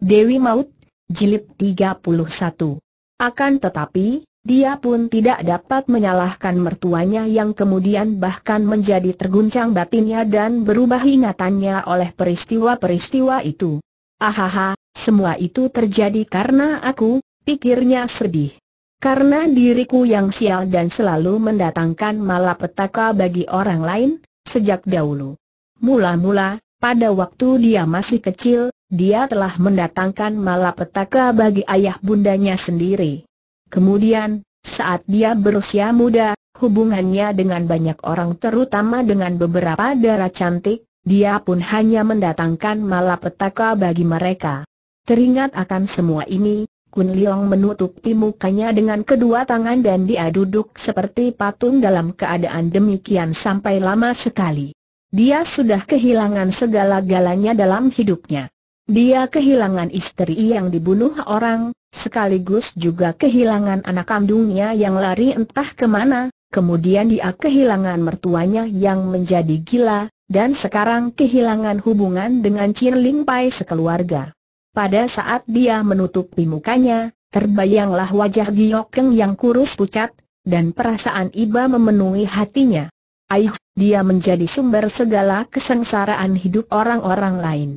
Dewi Maut, Jilid 31. Akan tetapi, dia pun tidak dapat menyalahkan mertuanya yang kemudian bahkan menjadi terguncang batinnya dan berubah ingatannya oleh peristiwa-peristiwa itu. Ahaha, semua itu terjadi karena aku, pikirnya sedih. Karena diriku yang sial dan selalu mendatangkan malapetaka bagi orang lain, sejak dahulu. Mula-mula, pada waktu dia masih kecil, dia telah mendatangkan malapetaka bagi ayah bundanya sendiri. Kemudian, saat dia berusia muda, hubungannya dengan banyak orang terutama dengan beberapa darah cantik, dia pun hanya mendatangkan malapetaka bagi mereka. Teringat akan semua ini, Kun Leong menutupi mukanya dengan kedua tangan dan dia duduk seperti patung dalam keadaan demikian sampai lama sekali. Dia sudah kehilangan segala galanya dalam hidupnya. Dia kehilangan istri yang dibunuh orang, sekaligus juga kehilangan anak kandungnya yang lari entah kemana, kemudian dia kehilangan mertuanya yang menjadi gila, dan sekarang kehilangan hubungan dengan Chin Ling Pai sekeluarga. Pada saat dia menutupi mukanya, terbayanglah wajah Giokeng yang kurus pucat, dan perasaan iba memenuhi hatinya. Aih, dia menjadi sumber segala kesengsaraan hidup orang-orang lain.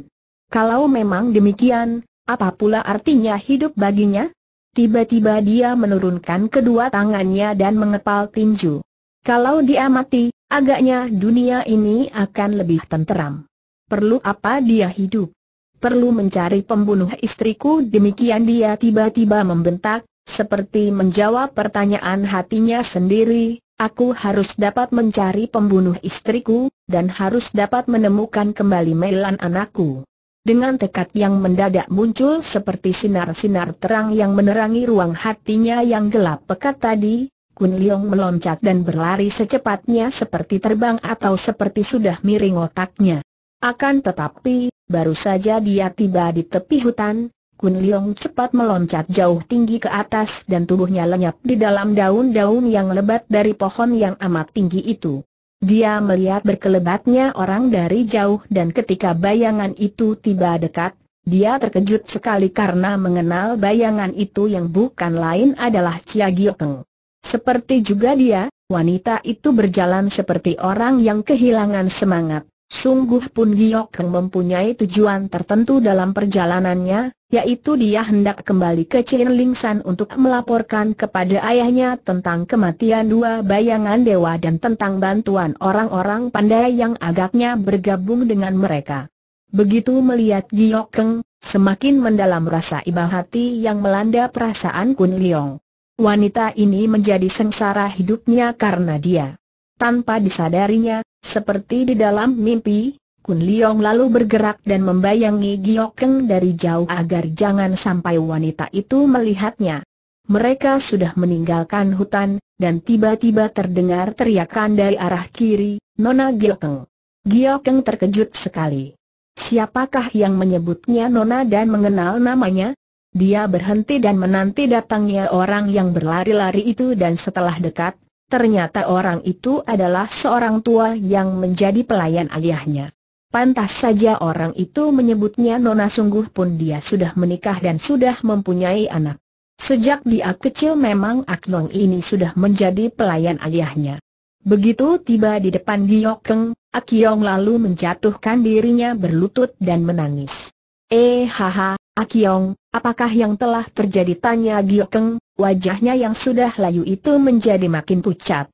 Kalau memang demikian, apa pula artinya hidup baginya? Tiba-tiba dia menurunkan kedua tangannya dan mengepal tinju. Kalau dia mati, agaknya dunia ini akan lebih tenteram. Perlu apa dia hidup? Perlu mencari pembunuh istriku demikian dia tiba-tiba membentak, seperti menjawab pertanyaan hatinya sendiri, aku harus dapat mencari pembunuh istriku, dan harus dapat menemukan kembali Melan anakku. Dengan tekad yang mendadak muncul seperti sinar-sinar terang yang menerangi ruang hatinya yang gelap pekat tadi, Kun Leong meloncat dan berlari secepatnya seperti terbang atau seperti sudah miring otaknya. Akan tetapi, baru saja dia tiba di tepi hutan, Kun Leong cepat meloncat jauh tinggi ke atas dan tubuhnya lenyap di dalam daun-daun yang lebat dari pohon yang amat tinggi itu. Dia melihat berkelebatnya orang dari jauh dan ketika bayangan itu tiba dekat, dia terkejut sekali karena mengenal bayangan itu yang bukan lain adalah Chia Giokeng. Seperti juga dia, wanita itu berjalan seperti orang yang kehilangan semangat. Sungguh pun Giok Keng mempunyai tujuan tertentu dalam perjalanannya, yaitu dia hendak kembali ke Ling Lingsan untuk melaporkan kepada ayahnya tentang kematian dua bayangan dewa dan tentang bantuan orang-orang pandai yang agaknya bergabung dengan mereka. Begitu melihat Giok Keng, semakin mendalam rasa iba hati yang melanda perasaan Kun Liong. Wanita ini menjadi sengsara hidupnya karena dia. Tanpa disadarinya, seperti di dalam mimpi, Kun Liong lalu bergerak dan membayangi Giokeng dari jauh agar jangan sampai wanita itu melihatnya. Mereka sudah meninggalkan hutan, dan tiba-tiba terdengar teriakan dari arah kiri, Nona Giokeng. Giokeng terkejut sekali. Siapakah yang menyebutnya Nona dan mengenal namanya? Dia berhenti dan menanti datangnya orang yang berlari-lari itu dan setelah dekat, Ternyata orang itu adalah seorang tua yang menjadi pelayan ayahnya. Pantas saja orang itu menyebutnya Nona sungguh pun dia sudah menikah dan sudah mempunyai anak. Sejak dia kecil memang Aknong ini sudah menjadi pelayan ayahnya. Begitu tiba di depan Giok Akiong lalu menjatuhkan dirinya berlutut dan menangis. Eh haha, Akiong, apakah yang telah terjadi tanya Giokeng, wajahnya yang sudah layu itu menjadi makin pucat.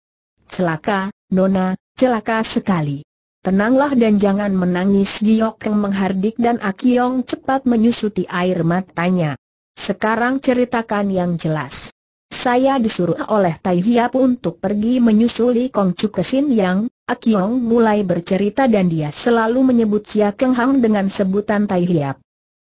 Celaka, Nona, celaka sekali. Tenanglah dan jangan menangis Giokeng menghardik dan Akiong cepat menyusuti air matanya. Sekarang ceritakan yang jelas. Saya disuruh oleh Tai Hiap untuk pergi menyusuli Chu ke Sin Yang, Akiong mulai bercerita dan dia selalu menyebut Sia Hang dengan sebutan Tai Hiap.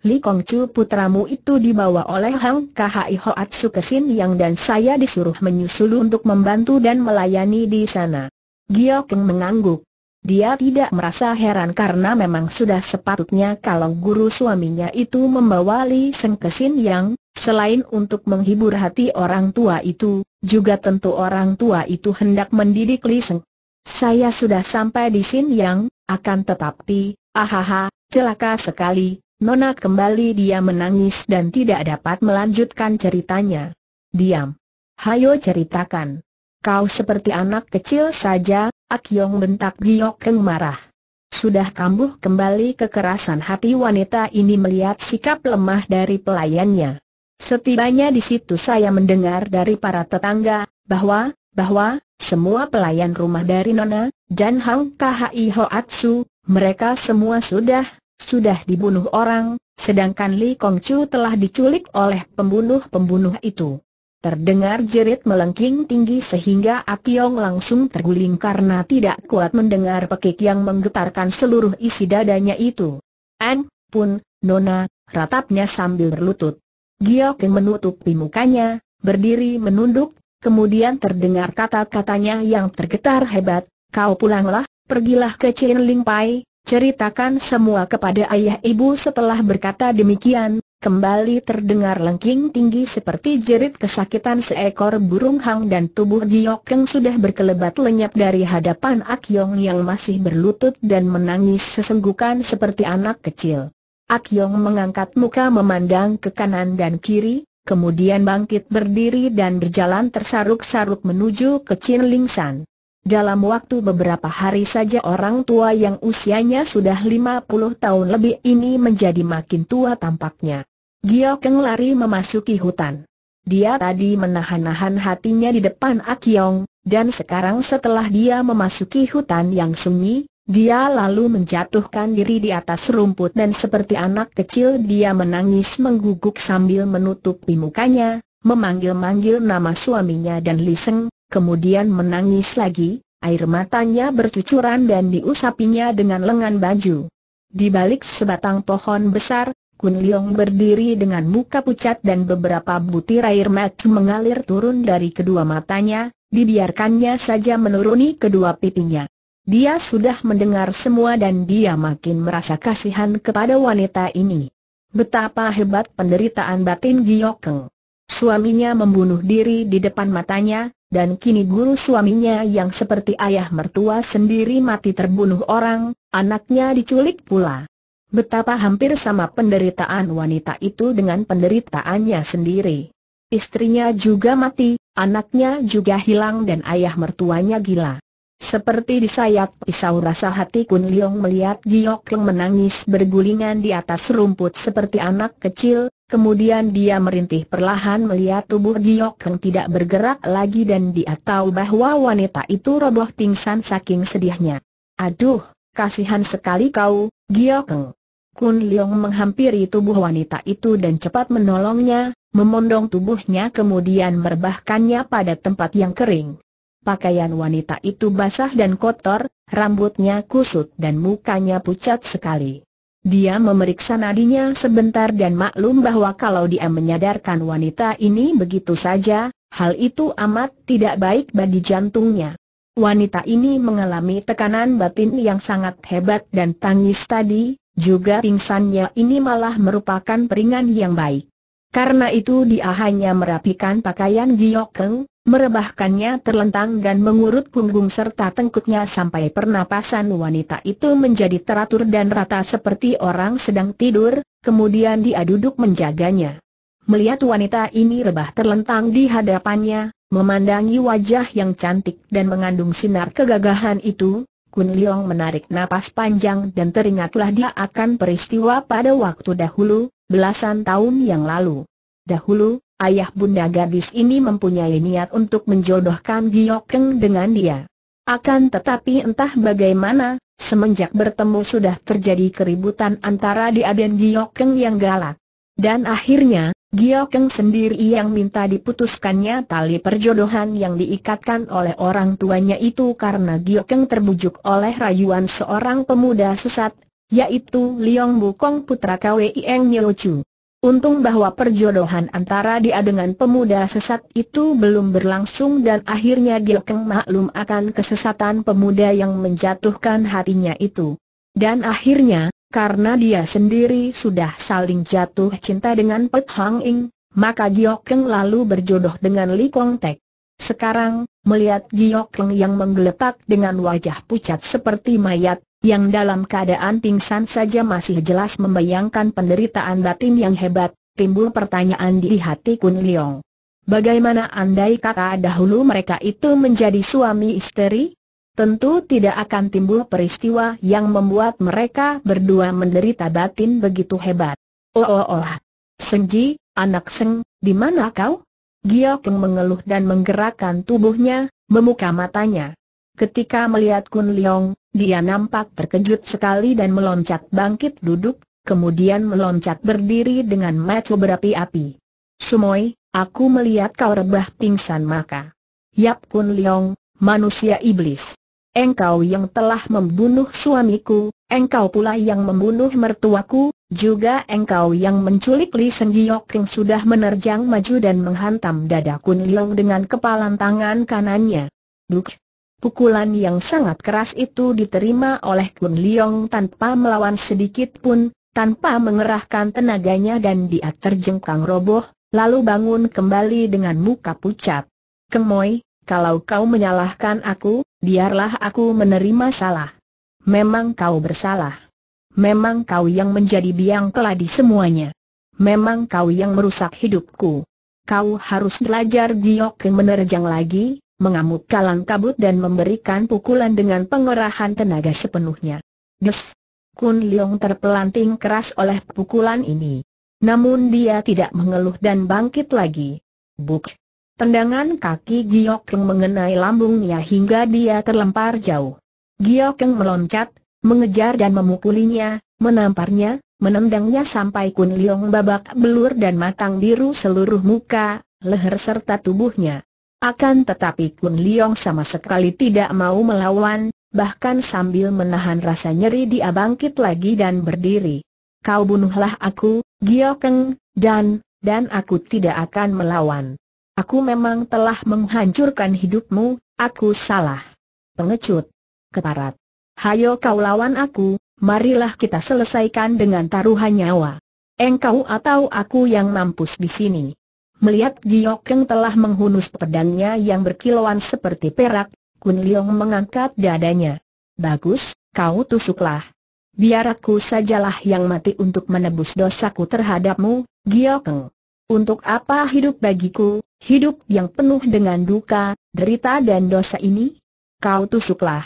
Li Chu putramu itu dibawa oleh Hang Kahai Hoat ke Sin Yang dan saya disuruh menyusul untuk membantu dan melayani di sana. Gio mengangguk. Dia tidak merasa heran karena memang sudah sepatutnya kalau guru suaminya itu membawa Li Seng ke Yang, selain untuk menghibur hati orang tua itu, juga tentu orang tua itu hendak mendidik Li Seng. Saya sudah sampai di Sin Yang, akan tetapi, ahaha, celaka sekali, Nona kembali dia menangis dan tidak dapat melanjutkan ceritanya. Diam. Hayo ceritakan. Kau seperti anak kecil saja, Akyong bentak Giok Keng marah. Sudah kambuh kembali kekerasan hati wanita ini melihat sikap lemah dari pelayannya. Setibanya di situ saya mendengar dari para tetangga, bahwa, bahwa, semua pelayan rumah dari Nona, Jan Hang Iho Hoatsu, mereka semua sudah sudah dibunuh orang, sedangkan Li Kong Chu telah diculik oleh pembunuh-pembunuh itu. Terdengar jerit melengking tinggi sehingga Ationg langsung terguling karena tidak kuat mendengar pekik yang menggetarkan seluruh isi dadanya itu. An, pun, Nona, ratapnya sambil berlutut. Giok menutupi mukanya, berdiri menunduk, kemudian terdengar kata-katanya yang tergetar hebat, kau pulanglah, pergilah ke Chin Ling Pai, Ceritakan semua kepada ayah ibu setelah berkata demikian, kembali terdengar lengking tinggi seperti jerit kesakitan seekor burung hang dan tubuh Giok Keng sudah berkelebat lenyap dari hadapan Ak Yong yang masih berlutut dan menangis sesenggukan seperti anak kecil. Ak Yong mengangkat muka memandang ke kanan dan kiri, kemudian bangkit berdiri dan berjalan tersaruk-saruk menuju ke Chin Ling San. Dalam waktu beberapa hari saja orang tua yang usianya sudah 50 tahun lebih ini menjadi makin tua tampaknya. Gio Keng lari memasuki hutan. Dia tadi menahan-nahan hatinya di depan Akyong, dan sekarang setelah dia memasuki hutan yang sunyi, dia lalu menjatuhkan diri di atas rumput dan seperti anak kecil dia menangis mengguguk sambil menutupi mukanya, memanggil-manggil nama suaminya dan Liseng, kemudian menangis lagi, air matanya bercucuran dan diusapinya dengan lengan baju. Di balik sebatang pohon besar, Kun Leong berdiri dengan muka pucat dan beberapa butir air mata mengalir turun dari kedua matanya, dibiarkannya saja menuruni kedua pipinya. Dia sudah mendengar semua dan dia makin merasa kasihan kepada wanita ini. Betapa hebat penderitaan batin Giokeng. Suaminya membunuh diri di depan matanya, dan kini guru suaminya yang seperti ayah mertua sendiri mati terbunuh orang, anaknya diculik pula. Betapa hampir sama penderitaan wanita itu dengan penderitaannya sendiri. Istrinya juga mati, anaknya juga hilang dan ayah mertuanya gila. Seperti disayat pisau rasa hati Kun Leong melihat Giok yang menangis bergulingan di atas rumput seperti anak kecil, Kemudian dia merintih perlahan melihat tubuh Giok Heng tidak bergerak lagi dan dia tahu bahwa wanita itu roboh pingsan saking sedihnya. Aduh, kasihan sekali kau, Giok Heng. Kun Leong menghampiri tubuh wanita itu dan cepat menolongnya, memondong tubuhnya kemudian merbahkannya pada tempat yang kering. Pakaian wanita itu basah dan kotor, rambutnya kusut dan mukanya pucat sekali. Dia memeriksa nadinya sebentar dan maklum bahwa kalau dia menyadarkan wanita ini begitu saja, hal itu amat tidak baik bagi jantungnya. Wanita ini mengalami tekanan batin yang sangat hebat dan tangis tadi, juga pingsannya ini malah merupakan peringan yang baik. Karena itu dia hanya merapikan pakaian Giokeng, merebahkannya terlentang dan mengurut punggung serta tengkuknya sampai pernapasan wanita itu menjadi teratur dan rata seperti orang sedang tidur, kemudian dia duduk menjaganya. Melihat wanita ini rebah terlentang di hadapannya, memandangi wajah yang cantik dan mengandung sinar kegagahan itu, Kun Leong menarik napas panjang dan teringatlah dia akan peristiwa pada waktu dahulu, belasan tahun yang lalu. Dahulu, ayah bunda gadis ini mempunyai niat untuk menjodohkan Giokeng dengan dia. Akan tetapi entah bagaimana, semenjak bertemu sudah terjadi keributan antara dia dan Giokeng yang galak. Dan akhirnya, Giokeng sendiri yang minta diputuskannya tali perjodohan yang diikatkan oleh orang tuanya itu karena Giokeng terbujuk oleh rayuan seorang pemuda sesat, yaitu Liong Bukong putra Kwei Eng Nyo Chu. Untung bahwa perjodohan antara dia dengan pemuda sesat itu belum berlangsung dan akhirnya dia maklum akan kesesatan pemuda yang menjatuhkan hatinya itu. Dan akhirnya, karena dia sendiri sudah saling jatuh cinta dengan Pet Hang Ing, maka Giok lalu berjodoh dengan Li Kong Tek. Sekarang, melihat Giok yang menggeletak dengan wajah pucat seperti mayat, yang dalam keadaan pingsan saja masih jelas membayangkan penderitaan batin yang hebat, timbul pertanyaan di hati Kun Liong. Bagaimana andai kata dahulu mereka itu menjadi suami istri? Tentu tidak akan timbul peristiwa yang membuat mereka berdua menderita batin begitu hebat. Oh oh oh. Senji, anak Seng, di mana kau? Giok mengeluh dan menggerakkan tubuhnya, memuka matanya. Ketika melihat Kun Leong, dia nampak terkejut sekali dan meloncat bangkit duduk, kemudian meloncat berdiri dengan mata berapi-api. Sumoi, aku melihat kau rebah pingsan maka. Yap Kun Leong, manusia iblis. Engkau yang telah membunuh suamiku, engkau pula yang membunuh mertuaku, juga engkau yang menculik Li Seng yang sudah menerjang maju dan menghantam dada Kun Leong dengan kepalan tangan kanannya. Duk, Pukulan yang sangat keras itu diterima oleh Kun Liong tanpa melawan sedikit pun, tanpa mengerahkan tenaganya dan dia terjengkang roboh, lalu bangun kembali dengan muka pucat. Kemoy, kalau kau menyalahkan aku, biarlah aku menerima salah. Memang kau bersalah. Memang kau yang menjadi biang keladi semuanya. Memang kau yang merusak hidupku. Kau harus belajar giok menerjang lagi, mengamuk kalang kabut dan memberikan pukulan dengan pengerahan tenaga sepenuhnya. Des! Kun Leong terpelanting keras oleh pukulan ini. Namun dia tidak mengeluh dan bangkit lagi. Buk! Tendangan kaki Giok Keng mengenai lambungnya hingga dia terlempar jauh. Giok Keng meloncat, mengejar dan memukulinya, menamparnya, menendangnya sampai Kun Leong babak belur dan matang biru seluruh muka, leher serta tubuhnya. Akan tetapi Kun Liong sama sekali tidak mau melawan, bahkan sambil menahan rasa nyeri dia bangkit lagi dan berdiri. Kau bunuhlah aku, Giokeng, dan, dan aku tidak akan melawan. Aku memang telah menghancurkan hidupmu, aku salah. Pengecut. Keparat. Hayo kau lawan aku, marilah kita selesaikan dengan taruhan nyawa. Engkau atau aku yang mampus di sini. Melihat Giok Keng telah menghunus pedangnya yang berkilauan seperti perak, Kun Leong mengangkat dadanya. Bagus, kau tusuklah. Biar aku sajalah yang mati untuk menebus dosaku terhadapmu, Giok Keng. Untuk apa hidup bagiku, hidup yang penuh dengan duka, derita dan dosa ini? Kau tusuklah.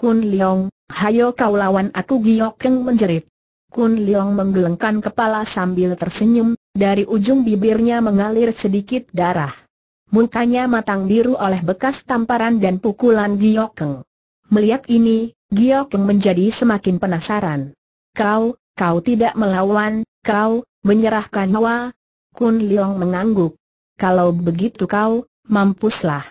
Kun Leong, hayo kau lawan aku Giok Keng menjerit. Kun Leong menggelengkan kepala sambil tersenyum, dari ujung bibirnya mengalir sedikit darah. Mukanya matang biru oleh bekas tamparan dan pukulan Giokeng. Melihat ini, Giokeng menjadi semakin penasaran. Kau, kau tidak melawan, kau, menyerahkan nyawa? Kun Leong mengangguk. Kalau begitu kau, mampuslah.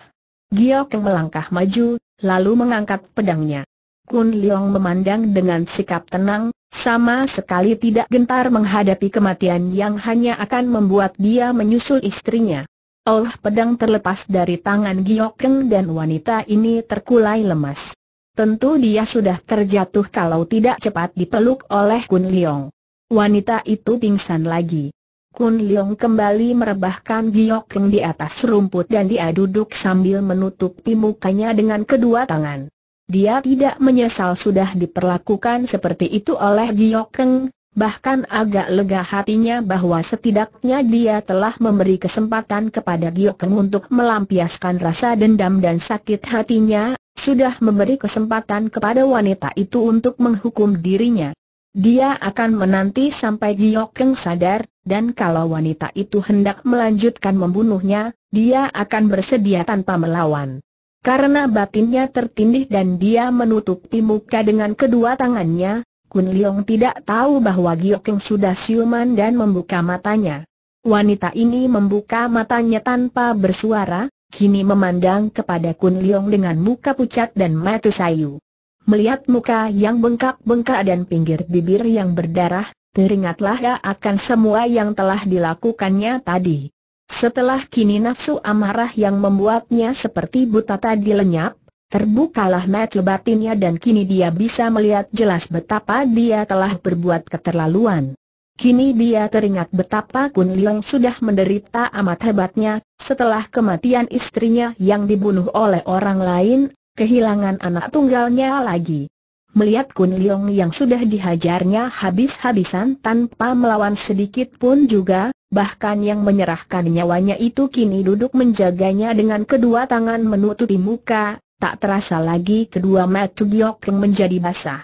Giokeng melangkah maju, lalu mengangkat pedangnya. Kun Leong memandang dengan sikap tenang, sama sekali tidak gentar menghadapi kematian yang hanya akan membuat dia menyusul istrinya. Oh pedang terlepas dari tangan Giokeng dan wanita ini terkulai lemas. Tentu dia sudah terjatuh kalau tidak cepat dipeluk oleh Kun Leong. Wanita itu pingsan lagi. Kun Leong kembali merebahkan Giokeng di atas rumput dan dia duduk sambil menutupi mukanya dengan kedua tangan. Dia tidak menyesal sudah diperlakukan seperti itu oleh Giokeng, bahkan agak lega hatinya bahwa setidaknya dia telah memberi kesempatan kepada Giokeng untuk melampiaskan rasa dendam dan sakit hatinya, sudah memberi kesempatan kepada wanita itu untuk menghukum dirinya. Dia akan menanti sampai Giokeng sadar, dan kalau wanita itu hendak melanjutkan membunuhnya, dia akan bersedia tanpa melawan. Karena batinnya tertindih dan dia menutupi muka dengan kedua tangannya, Kun Leong tidak tahu bahwa Giokeng sudah siuman dan membuka matanya. Wanita ini membuka matanya tanpa bersuara, kini memandang kepada Kun Leong dengan muka pucat dan mata sayu. Melihat muka yang bengkak-bengkak dan pinggir bibir yang berdarah, teringatlah akan semua yang telah dilakukannya tadi. Setelah kini nafsu amarah yang membuatnya seperti buta tadi lenyap, terbukalah mata batinnya dan kini dia bisa melihat jelas betapa dia telah berbuat keterlaluan. Kini dia teringat betapa Kun Liang sudah menderita amat hebatnya, setelah kematian istrinya yang dibunuh oleh orang lain, kehilangan anak tunggalnya lagi. Melihat Kun Liang yang sudah dihajarnya habis-habisan tanpa melawan sedikit pun juga, bahkan yang menyerahkan nyawanya itu kini duduk menjaganya dengan kedua tangan menutupi muka, tak terasa lagi kedua mata Giok yang menjadi basah.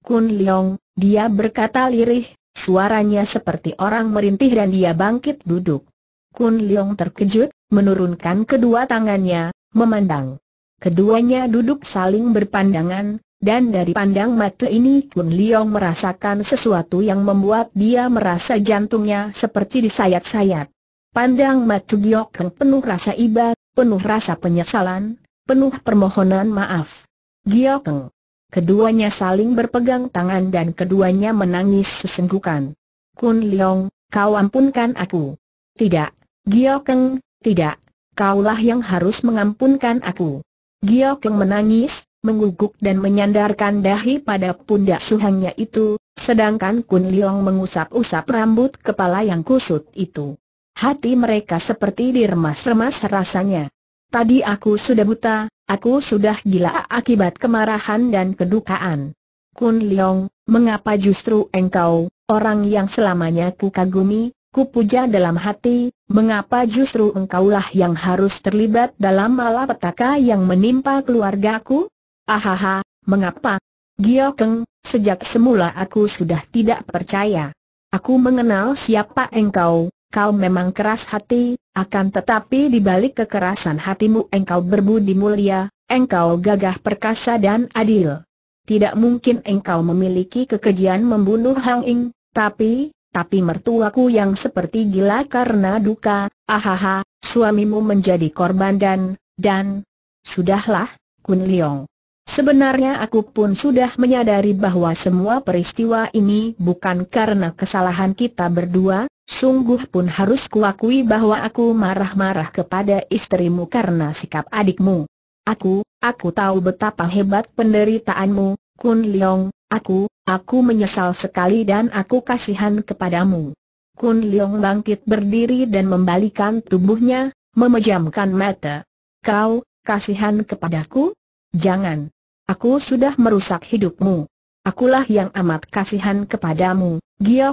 Kun Leong, dia berkata lirih, suaranya seperti orang merintih dan dia bangkit duduk. Kun Leong terkejut, menurunkan kedua tangannya, memandang. Keduanya duduk saling berpandangan, dan dari pandang mata ini Kun Liong merasakan sesuatu yang membuat dia merasa jantungnya seperti disayat-sayat. Pandang mata Giok Heng penuh rasa iba, penuh rasa penyesalan, penuh permohonan maaf. Giok Heng. Keduanya saling berpegang tangan dan keduanya menangis sesenggukan. Kun Liong, kau ampunkan aku. Tidak, Giok Heng, tidak. Kaulah yang harus mengampunkan aku. Giok Heng menangis, mengguguk dan menyandarkan dahi pada pundak suhangnya itu, sedangkan Kun Leong mengusap-usap rambut kepala yang kusut itu. Hati mereka seperti diremas-remas rasanya. Tadi aku sudah buta, aku sudah gila akibat kemarahan dan kedukaan. Kun Leong, mengapa justru engkau, orang yang selamanya ku kagumi, ku puja dalam hati, mengapa justru engkaulah yang harus terlibat dalam malapetaka yang menimpa keluargaku? Ahaha, mengapa? Gio Keng, sejak semula aku sudah tidak percaya. Aku mengenal siapa engkau, kau memang keras hati, akan tetapi di balik kekerasan hatimu engkau berbudi mulia, engkau gagah perkasa dan adil. Tidak mungkin engkau memiliki kekejian membunuh Hang Ing, tapi, tapi mertuaku yang seperti gila karena duka, ahaha, suamimu menjadi korban dan, dan, sudahlah, Kun Leong. Sebenarnya aku pun sudah menyadari bahwa semua peristiwa ini bukan karena kesalahan kita berdua, sungguh pun harus kuakui bahwa aku marah-marah kepada istrimu karena sikap adikmu. Aku, aku tahu betapa hebat penderitaanmu, Kun Leong, aku, aku menyesal sekali dan aku kasihan kepadamu. Kun Leong bangkit berdiri dan membalikan tubuhnya, memejamkan mata. Kau, kasihan kepadaku? Jangan. Aku sudah merusak hidupmu. Akulah yang amat kasihan kepadamu, Gio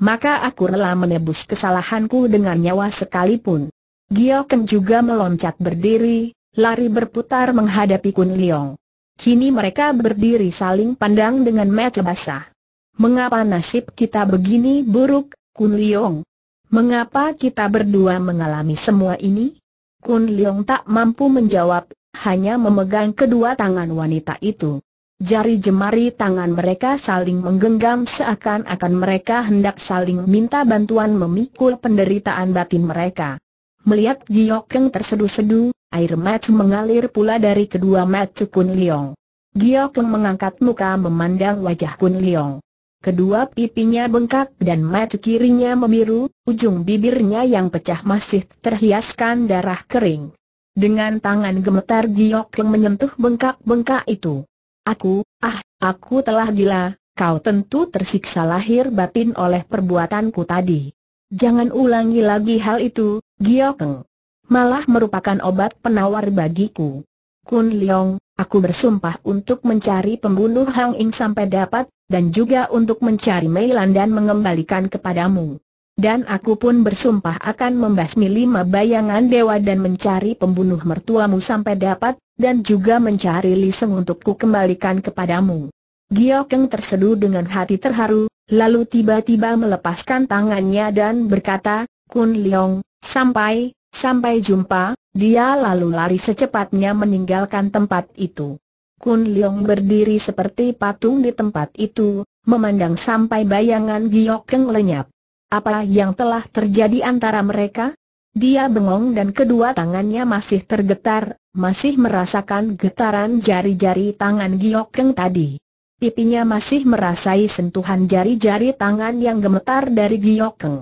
maka aku rela menebus kesalahanku dengan nyawa sekalipun. Gio juga meloncat berdiri, lari berputar menghadapi Kun Liong. Kini mereka berdiri saling pandang dengan mata basah. Mengapa nasib kita begini buruk, Kun Liong? Mengapa kita berdua mengalami semua ini? Kun Liong tak mampu menjawab, hanya memegang kedua tangan wanita itu. Jari jemari tangan mereka saling menggenggam seakan-akan mereka hendak saling minta bantuan memikul penderitaan batin mereka. Melihat Keng tersedu-sedu, air mata mengalir pula dari kedua mata Kun Liong. Keng mengangkat muka memandang wajah Kun Liong. Kedua pipinya bengkak dan mata kirinya memiru, ujung bibirnya yang pecah masih terhiaskan darah kering. Dengan tangan gemetar Giok Leng menyentuh bengkak-bengkak itu. Aku, ah, aku telah gila, kau tentu tersiksa lahir batin oleh perbuatanku tadi. Jangan ulangi lagi hal itu, Giok Leng. Malah merupakan obat penawar bagiku. Kun Leong, aku bersumpah untuk mencari pembunuh Hang Ing sampai dapat, dan juga untuk mencari Mei Lan dan mengembalikan kepadamu. Dan aku pun bersumpah akan membasmi lima bayangan dewa dan mencari pembunuh mertuamu sampai dapat, dan juga mencari liseng untuk ku kembalikan kepadamu. Giokeng terseduh dengan hati terharu, lalu tiba-tiba melepaskan tangannya dan berkata, Kun Leong, sampai, sampai jumpa, dia lalu lari secepatnya meninggalkan tempat itu. Kun Leong berdiri seperti patung di tempat itu, memandang sampai bayangan Giokeng lenyap. Apa yang telah terjadi antara mereka? Dia bengong dan kedua tangannya masih tergetar, masih merasakan getaran jari-jari tangan Giok tadi. Pipinya masih merasai sentuhan jari-jari tangan yang gemetar dari Giok Keng.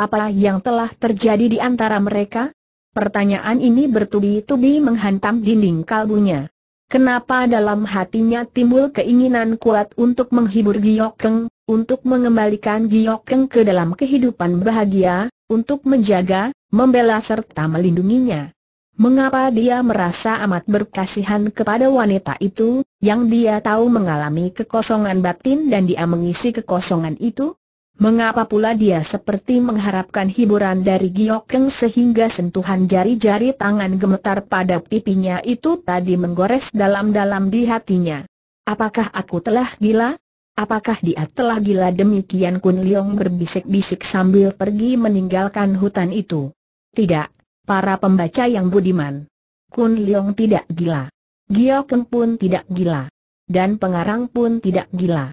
Apa yang telah terjadi di antara mereka? Pertanyaan ini bertubi-tubi menghantam dinding kalbunya. Kenapa dalam hatinya timbul keinginan kuat untuk menghibur Giok untuk mengembalikan Giokeng ke dalam kehidupan bahagia, untuk menjaga, membela serta melindunginya. Mengapa dia merasa amat berkasihan kepada wanita itu, yang dia tahu mengalami kekosongan batin dan dia mengisi kekosongan itu? Mengapa pula dia seperti mengharapkan hiburan dari Giokeng sehingga sentuhan jari-jari tangan gemetar pada pipinya itu tadi menggores dalam-dalam di hatinya? Apakah aku telah gila? Apakah dia telah gila demikian Kun Leong berbisik-bisik sambil pergi meninggalkan hutan itu? Tidak, para pembaca yang budiman. Kun Leong tidak gila. Giokeng pun tidak gila. Dan pengarang pun tidak gila.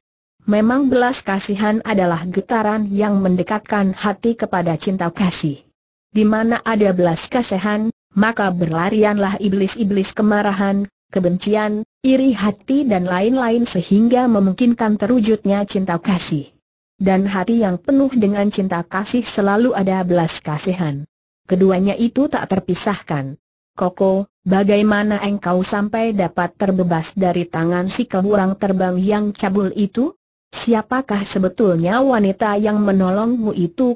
Memang belas kasihan adalah getaran yang mendekatkan hati kepada cinta kasih. Di mana ada belas kasihan, maka berlarianlah iblis-iblis kemarahan, kebencian, iri hati dan lain-lain sehingga memungkinkan terwujudnya cinta kasih. Dan hati yang penuh dengan cinta kasih selalu ada belas kasihan. Keduanya itu tak terpisahkan. Koko, bagaimana engkau sampai dapat terbebas dari tangan si keburang terbang yang cabul itu? Siapakah sebetulnya wanita yang menolongmu itu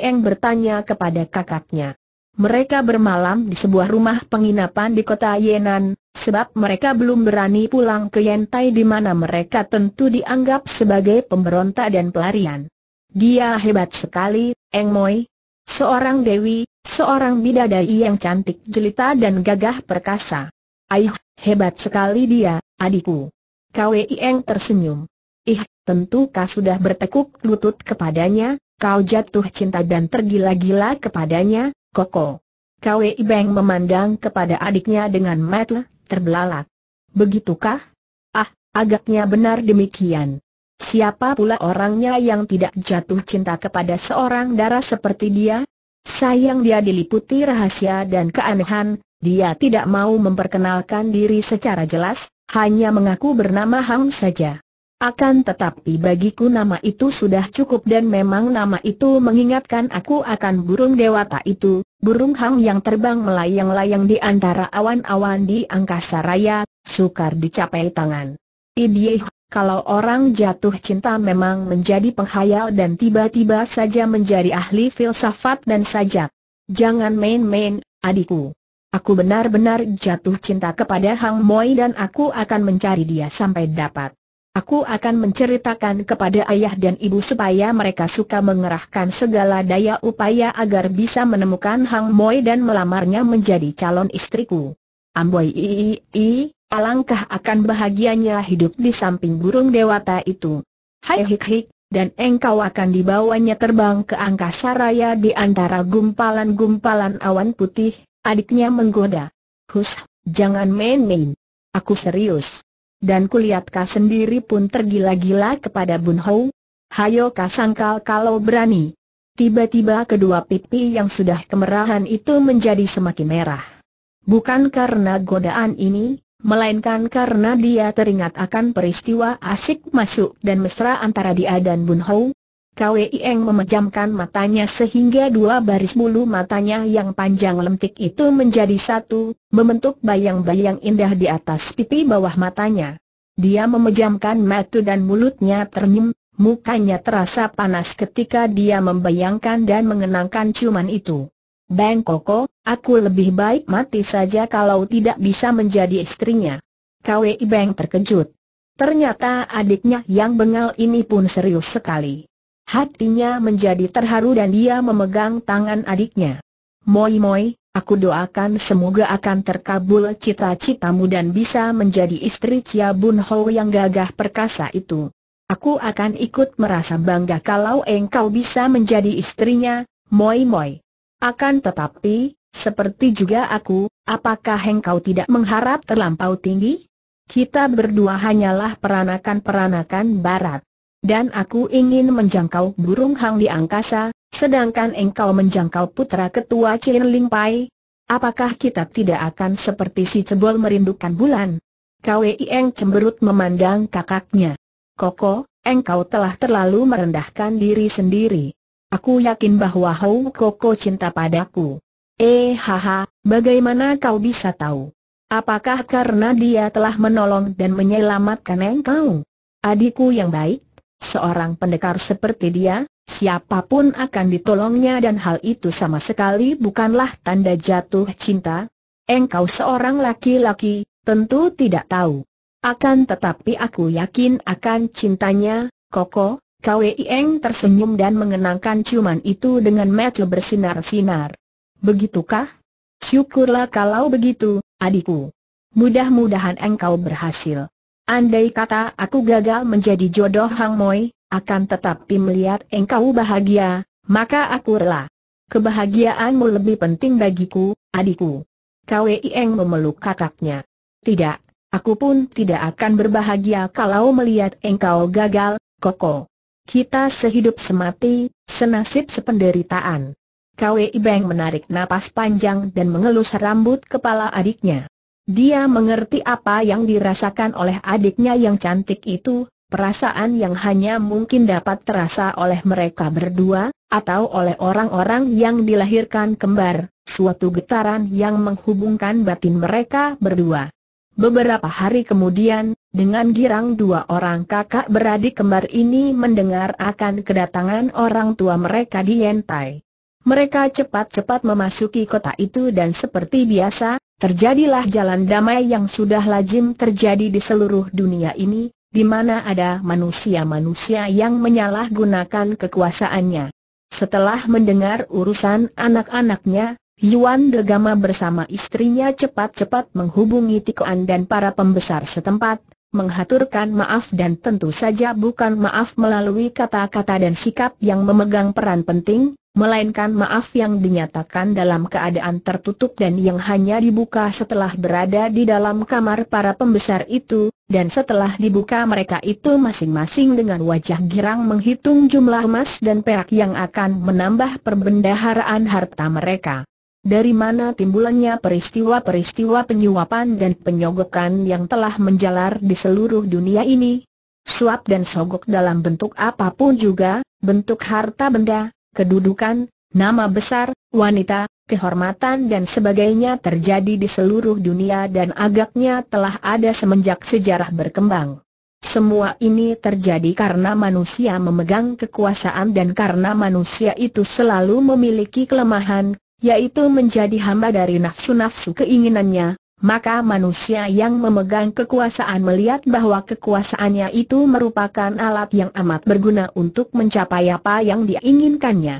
eng bertanya kepada kakaknya. Mereka bermalam di sebuah rumah penginapan di kota Yenan, sebab mereka belum berani pulang ke Yentai di mana mereka tentu dianggap sebagai pemberontak dan pelarian. Dia hebat sekali, Eng Moi. Seorang dewi, seorang bidadari yang cantik jelita dan gagah perkasa. Aih, hebat sekali dia, adikku. Kwei Eng tersenyum. Ih, tentu kau sudah bertekuk lutut kepadanya, kau jatuh cinta dan tergila-gila kepadanya, Koko. Kwei Beng memandang kepada adiknya dengan mata terbelalak. Begitukah? Ah, agaknya benar demikian. Siapa pula orangnya yang tidak jatuh cinta kepada seorang darah seperti dia? Sayang dia diliputi rahasia dan keanehan, dia tidak mau memperkenalkan diri secara jelas, hanya mengaku bernama Hang saja. Akan tetapi bagiku nama itu sudah cukup dan memang nama itu mengingatkan aku akan burung dewata itu, burung hang yang terbang melayang-layang di antara awan-awan di angkasa raya, sukar dicapai tangan. Idieh, kalau orang jatuh cinta memang menjadi penghayal dan tiba-tiba saja menjadi ahli filsafat dan sajak. Jangan main-main, adikku. Aku benar-benar jatuh cinta kepada Hang Moi dan aku akan mencari dia sampai dapat. Aku akan menceritakan kepada ayah dan ibu supaya mereka suka mengerahkan segala daya upaya agar bisa menemukan Hang Moy dan melamarnya menjadi calon istriku. Amboi i, i, i alangkah akan bahagianya hidup di samping burung dewata itu. Hai hik hik, dan engkau akan dibawanya terbang ke angkasa raya di antara gumpalan-gumpalan awan putih, adiknya menggoda. Hus, jangan main-main. Aku serius dan kulihat kau sendiri pun tergila-gila kepada Bun Hou. Hayo kau sangkal kalau berani. Tiba-tiba kedua pipi yang sudah kemerahan itu menjadi semakin merah. Bukan karena godaan ini, melainkan karena dia teringat akan peristiwa asik masuk dan mesra antara dia dan Bun Hou, Kwe Eng memejamkan matanya sehingga dua baris bulu matanya yang panjang lentik itu menjadi satu, membentuk bayang-bayang indah di atas pipi bawah matanya. Dia memejamkan mata dan mulutnya ternyum, mukanya terasa panas ketika dia membayangkan dan mengenangkan ciuman itu. Bang Koko, aku lebih baik mati saja kalau tidak bisa menjadi istrinya. Kwe Bang terkejut. Ternyata adiknya yang bengal ini pun serius sekali. Hatinya menjadi terharu dan dia memegang tangan adiknya. Moi Moi, aku doakan semoga akan terkabul cita-citamu dan bisa menjadi istri Chia Bun Ho yang gagah perkasa itu. Aku akan ikut merasa bangga kalau engkau bisa menjadi istrinya, Moi Moi. Akan tetapi, seperti juga aku, apakah engkau tidak mengharap terlampau tinggi? Kita berdua hanyalah peranakan-peranakan barat dan aku ingin menjangkau burung hang di angkasa, sedangkan engkau menjangkau putra ketua Chin Ling Pai. Apakah kita tidak akan seperti si cebol merindukan bulan? Kwei Eng cemberut memandang kakaknya. Koko, engkau telah terlalu merendahkan diri sendiri. Aku yakin bahwa Hou Koko cinta padaku. Eh haha, bagaimana kau bisa tahu? Apakah karena dia telah menolong dan menyelamatkan engkau? Adikku yang baik, Seorang pendekar seperti dia, siapapun akan ditolongnya dan hal itu sama sekali bukanlah tanda jatuh cinta. Engkau seorang laki-laki, tentu tidak tahu. Akan tetapi aku yakin akan cintanya, Koko, Kwei tersenyum dan mengenangkan ciuman itu dengan mata bersinar-sinar. Begitukah? Syukurlah kalau begitu, adikku. Mudah-mudahan engkau berhasil. Andai kata aku gagal menjadi jodoh Hang Moi, akan tetapi melihat engkau bahagia, maka aku rela. Kebahagiaanmu lebih penting bagiku, adikku. Kwei Eng memeluk kakaknya. Tidak, aku pun tidak akan berbahagia kalau melihat engkau gagal, Koko. Kita sehidup semati, senasib sependeritaan. Kwei Beng menarik napas panjang dan mengelus rambut kepala adiknya. Dia mengerti apa yang dirasakan oleh adiknya yang cantik itu, perasaan yang hanya mungkin dapat terasa oleh mereka berdua, atau oleh orang-orang yang dilahirkan kembar, suatu getaran yang menghubungkan batin mereka berdua. Beberapa hari kemudian, dengan girang dua orang kakak beradik kembar ini mendengar akan kedatangan orang tua mereka di Yentai. Mereka cepat-cepat memasuki kota itu dan seperti biasa, Terjadilah jalan damai yang sudah lazim terjadi di seluruh dunia ini, di mana ada manusia-manusia yang menyalahgunakan kekuasaannya. Setelah mendengar urusan anak-anaknya, Yuan Degama bersama istrinya cepat-cepat menghubungi Tikoan dan para pembesar setempat, menghaturkan maaf dan tentu saja bukan maaf melalui kata-kata dan sikap yang memegang peran penting, melainkan maaf yang dinyatakan dalam keadaan tertutup dan yang hanya dibuka setelah berada di dalam kamar para pembesar itu, dan setelah dibuka mereka itu masing-masing dengan wajah girang menghitung jumlah emas dan perak yang akan menambah perbendaharaan harta mereka. Dari mana timbulannya peristiwa-peristiwa penyuapan dan penyogokan yang telah menjalar di seluruh dunia ini? Suap dan sogok dalam bentuk apapun juga, bentuk harta benda, kedudukan, nama besar, wanita, kehormatan dan sebagainya terjadi di seluruh dunia dan agaknya telah ada semenjak sejarah berkembang. Semua ini terjadi karena manusia memegang kekuasaan dan karena manusia itu selalu memiliki kelemahan, yaitu menjadi hamba dari nafsu-nafsu keinginannya, maka manusia yang memegang kekuasaan melihat bahwa kekuasaannya itu merupakan alat yang amat berguna untuk mencapai apa yang diinginkannya.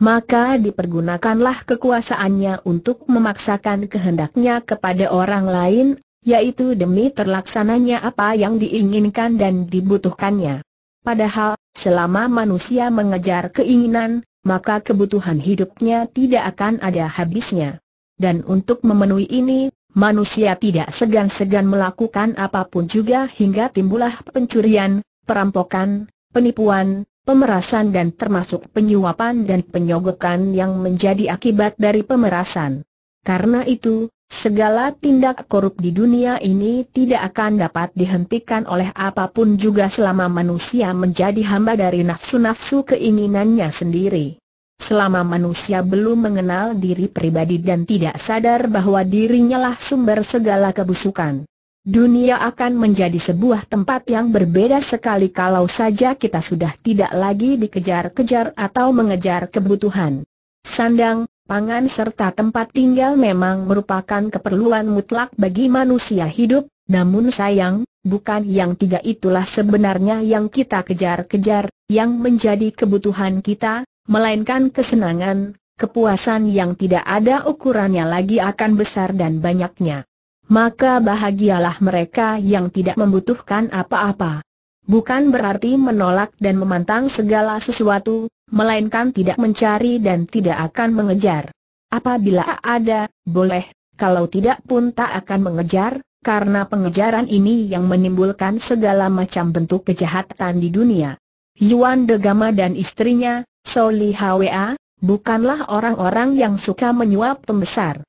Maka dipergunakanlah kekuasaannya untuk memaksakan kehendaknya kepada orang lain, yaitu demi terlaksananya apa yang diinginkan dan dibutuhkannya. Padahal, selama manusia mengejar keinginan, maka kebutuhan hidupnya tidak akan ada habisnya. Dan untuk memenuhi ini, manusia tidak segan-segan melakukan apapun juga hingga timbullah pencurian, perampokan, penipuan, pemerasan dan termasuk penyuapan dan penyogokan yang menjadi akibat dari pemerasan. Karena itu, segala tindak korup di dunia ini tidak akan dapat dihentikan oleh apapun juga selama manusia menjadi hamba dari nafsu-nafsu keinginannya sendiri. Selama manusia belum mengenal diri pribadi dan tidak sadar bahwa dirinya lah sumber segala kebusukan. Dunia akan menjadi sebuah tempat yang berbeda sekali kalau saja kita sudah tidak lagi dikejar-kejar atau mengejar kebutuhan. Sandang, pangan serta tempat tinggal memang merupakan keperluan mutlak bagi manusia hidup, namun sayang, bukan yang tiga itulah sebenarnya yang kita kejar-kejar, yang menjadi kebutuhan kita, melainkan kesenangan, kepuasan yang tidak ada ukurannya lagi akan besar dan banyaknya. Maka bahagialah mereka yang tidak membutuhkan apa-apa. Bukan berarti menolak dan memantang segala sesuatu, melainkan tidak mencari dan tidak akan mengejar. Apabila ada, boleh, kalau tidak pun tak akan mengejar, karena pengejaran ini yang menimbulkan segala macam bentuk kejahatan di dunia. Yuan Degama dan istrinya, Soli Hwa, bukanlah orang-orang yang suka menyuap pembesar.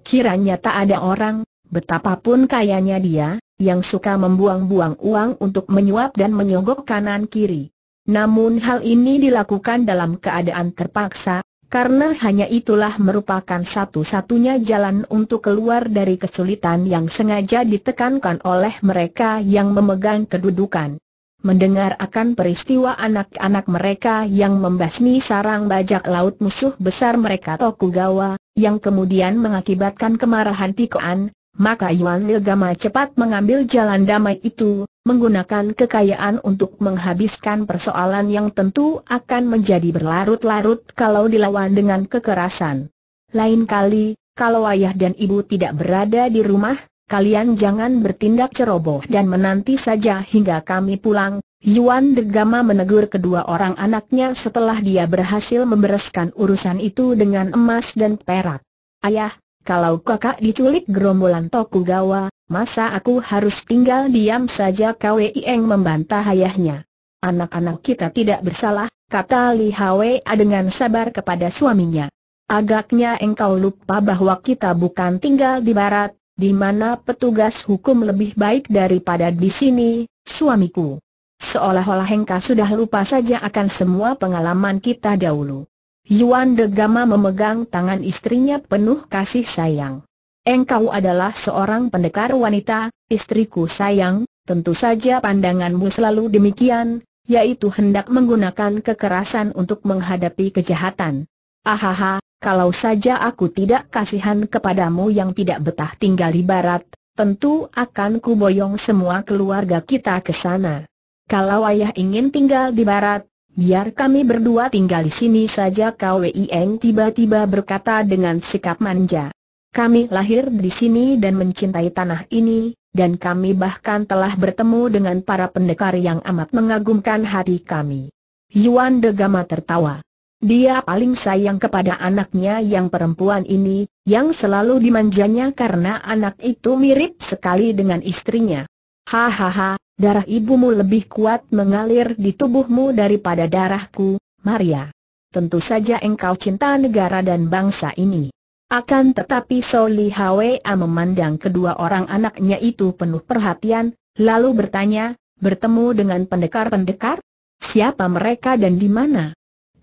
Kiranya tak ada orang, betapapun kayanya dia, yang suka membuang-buang uang untuk menyuap dan menyogok kanan-kiri. Namun hal ini dilakukan dalam keadaan terpaksa, karena hanya itulah merupakan satu-satunya jalan untuk keluar dari kesulitan yang sengaja ditekankan oleh mereka yang memegang kedudukan mendengar akan peristiwa anak-anak mereka yang membasmi sarang bajak laut musuh besar mereka Tokugawa, yang kemudian mengakibatkan kemarahan Tikoan, maka Yuan Lilgama cepat mengambil jalan damai itu, menggunakan kekayaan untuk menghabiskan persoalan yang tentu akan menjadi berlarut-larut kalau dilawan dengan kekerasan. Lain kali, kalau ayah dan ibu tidak berada di rumah, kalian jangan bertindak ceroboh dan menanti saja hingga kami pulang. Yuan Degama menegur kedua orang anaknya setelah dia berhasil membereskan urusan itu dengan emas dan perak. Ayah, kalau kakak diculik gerombolan Tokugawa, masa aku harus tinggal diam saja Kwieng membantah ayahnya. Anak-anak kita tidak bersalah, kata Li Hwa dengan sabar kepada suaminya. Agaknya engkau lupa bahwa kita bukan tinggal di barat, di mana petugas hukum lebih baik daripada di sini, suamiku. Seolah-olah Hengka sudah lupa saja akan semua pengalaman kita dahulu. Yuan Degama memegang tangan istrinya penuh kasih sayang. Engkau adalah seorang pendekar wanita, istriku sayang, tentu saja pandanganmu selalu demikian, yaitu hendak menggunakan kekerasan untuk menghadapi kejahatan. Ahaha, kalau saja aku tidak kasihan kepadamu yang tidak betah tinggal di barat, tentu akan kuboyong semua keluarga kita ke sana. Kalau ayah ingin tinggal di barat, biar kami berdua tinggal di sini saja Kau Wien tiba-tiba berkata dengan sikap manja. Kami lahir di sini dan mencintai tanah ini, dan kami bahkan telah bertemu dengan para pendekar yang amat mengagumkan hati kami. Yuan Degama tertawa. Dia paling sayang kepada anaknya yang perempuan ini, yang selalu dimanjanya karena anak itu mirip sekali dengan istrinya. Hahaha, darah ibumu lebih kuat mengalir di tubuhmu daripada darahku, Maria. Tentu saja engkau cinta negara dan bangsa ini. Akan tetapi Soli Hwa memandang kedua orang anaknya itu penuh perhatian, lalu bertanya, bertemu dengan pendekar-pendekar? Siapa mereka dan di mana?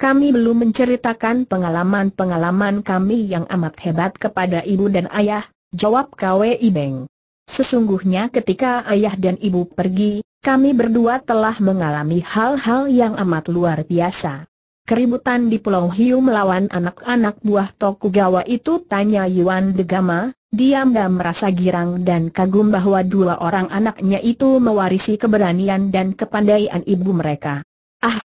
Kami belum menceritakan pengalaman-pengalaman kami yang amat hebat kepada ibu dan ayah, jawab Kwe Ibeng. Sesungguhnya ketika ayah dan ibu pergi, kami berdua telah mengalami hal-hal yang amat luar biasa. Keributan di Pulau Hiu melawan anak-anak buah Tokugawa itu tanya Yuan Degama, Dia enggak merasa girang dan kagum bahwa dua orang anaknya itu mewarisi keberanian dan kepandaian ibu mereka.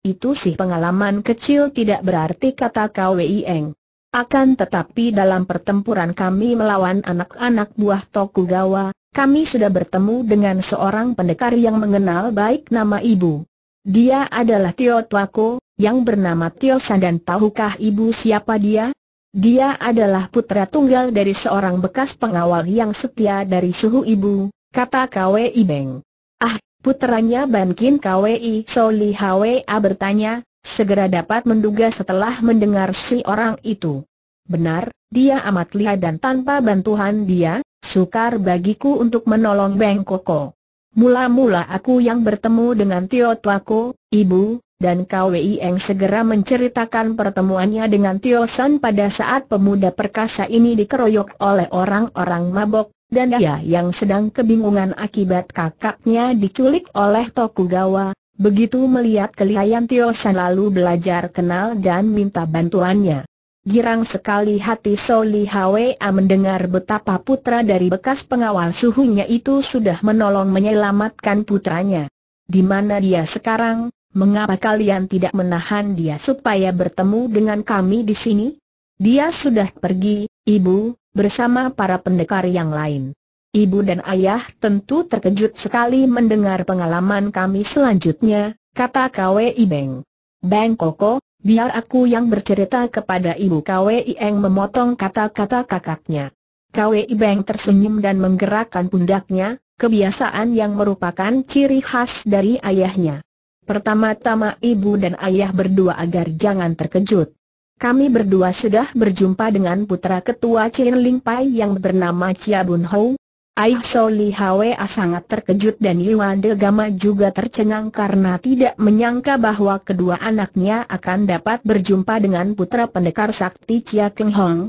Itu sih pengalaman kecil tidak berarti kata Kwei Eng. Akan tetapi dalam pertempuran kami melawan anak-anak buah Tokugawa, kami sudah bertemu dengan seorang pendekar yang mengenal baik nama ibu. Dia adalah Tio Tuako, yang bernama Tio San dan tahukah ibu siapa dia? Dia adalah putra tunggal dari seorang bekas pengawal yang setia dari suhu ibu, kata Kwei Beng. Ah, Puteranya Ban Kin Kwi Soli Hwa bertanya, segera dapat menduga setelah mendengar si orang itu. Benar, dia amat lihat dan tanpa bantuan dia, sukar bagiku untuk menolong Beng Koko. Mula-mula aku yang bertemu dengan Tio Tuako, ibu, dan Kwi Eng segera menceritakan pertemuannya dengan Tio San pada saat pemuda perkasa ini dikeroyok oleh orang-orang mabok, dan dia ya, yang sedang kebingungan akibat kakaknya diculik oleh Tokugawa, begitu melihat kelihayan Tio San lalu belajar kenal dan minta bantuannya. Girang sekali hati Soli Hwa mendengar betapa putra dari bekas pengawal suhunya itu sudah menolong menyelamatkan putranya. Di mana dia sekarang? Mengapa kalian tidak menahan dia supaya bertemu dengan kami di sini? Dia sudah pergi, ibu, bersama para pendekar yang lain. Ibu dan ayah tentu terkejut sekali mendengar pengalaman kami selanjutnya, kata Kwei Beng. Beng Koko, biar aku yang bercerita kepada ibu Kwei Eng memotong kata-kata kakaknya. Kwei Beng tersenyum dan menggerakkan pundaknya, kebiasaan yang merupakan ciri khas dari ayahnya. Pertama-tama ibu dan ayah berdua agar jangan terkejut. Kami berdua sudah berjumpa dengan putra ketua Chen Ling Pai yang bernama Chia Bun Hou. Aih Soli Hwa sangat terkejut dan Yuan De Gama juga tercengang karena tidak menyangka bahwa kedua anaknya akan dapat berjumpa dengan putra pendekar sakti Chia Keng Hong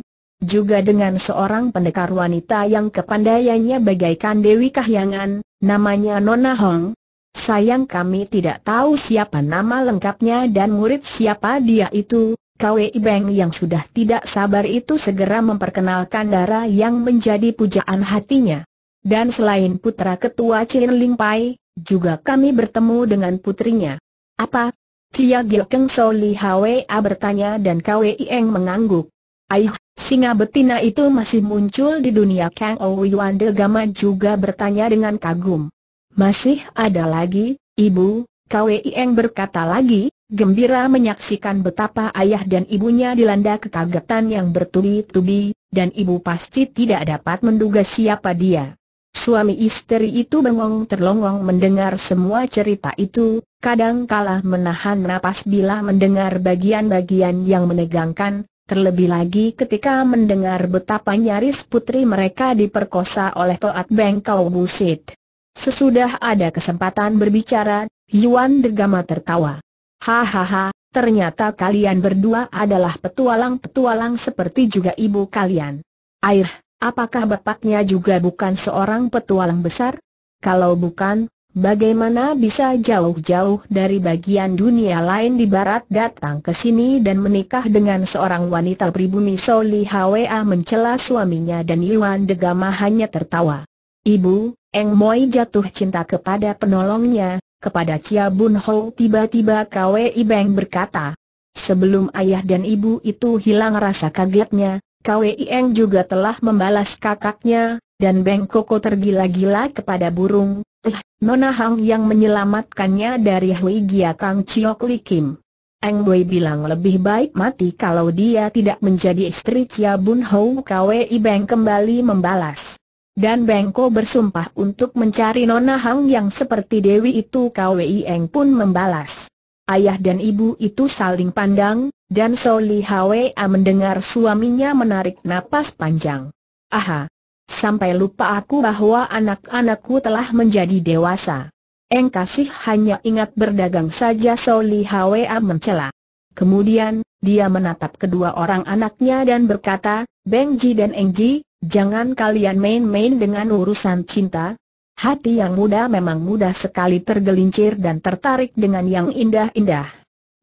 juga dengan seorang pendekar wanita yang kepandaiannya bagaikan Dewi Kahyangan, namanya Nona Hong. Sayang kami tidak tahu siapa nama lengkapnya dan murid siapa dia itu, Kwei Beng yang sudah tidak sabar itu segera memperkenalkan darah yang menjadi pujaan hatinya. Dan selain putra ketua Chin Ling Pai, juga kami bertemu dengan putrinya. Apa? Cia Gil Keng Soli Hwa bertanya dan Kwei Eng mengangguk. Aih, singa betina itu masih muncul di dunia Kang Ouyan Gama juga bertanya dengan kagum. Masih ada lagi, Ibu, Kwei Eng berkata lagi, gembira menyaksikan betapa ayah dan ibunya dilanda kekagetan yang bertubi-tubi, dan ibu pasti tidak dapat menduga siapa dia. Suami istri itu bengong terlongong mendengar semua cerita itu, kadang kalah menahan napas bila mendengar bagian-bagian yang menegangkan, terlebih lagi ketika mendengar betapa nyaris putri mereka diperkosa oleh Toat Bengkau Busit. Sesudah ada kesempatan berbicara, Yuan Degama tertawa. Hahaha, ternyata kalian berdua adalah petualang-petualang seperti juga ibu kalian. Air, apakah bapaknya juga bukan seorang petualang besar? Kalau bukan, bagaimana bisa jauh-jauh dari bagian dunia lain di barat datang ke sini dan menikah dengan seorang wanita pribumi Soli Hwa mencela suaminya dan Yuan Degama hanya tertawa. Ibu, Eng Moi jatuh cinta kepada penolongnya, kepada Chia Bun Ho tiba-tiba Kwi Beng berkata. Sebelum ayah dan ibu itu hilang rasa kagetnya, Kwi Eng juga telah membalas kakaknya, dan Beng Koko tergila-gila kepada burung, eh, Nona Hang yang menyelamatkannya dari Hui Gia Kang Chiok Li Kim. Eng Wei bilang lebih baik mati kalau dia tidak menjadi istri Chia Bun Ho Kwei Beng kembali membalas. Dan Bengko bersumpah untuk mencari Nona Hang yang seperti Dewi itu Kwei Eng pun membalas. Ayah dan ibu itu saling pandang, dan Soli Hwa mendengar suaminya menarik napas panjang. Aha! Sampai lupa aku bahwa anak-anakku telah menjadi dewasa. Eng kasih hanya ingat berdagang saja Soli Hwa mencela. Kemudian, dia menatap kedua orang anaknya dan berkata, Beng dan Engji. Jangan kalian main-main dengan urusan cinta. Hati yang muda memang mudah sekali tergelincir dan tertarik dengan yang indah-indah.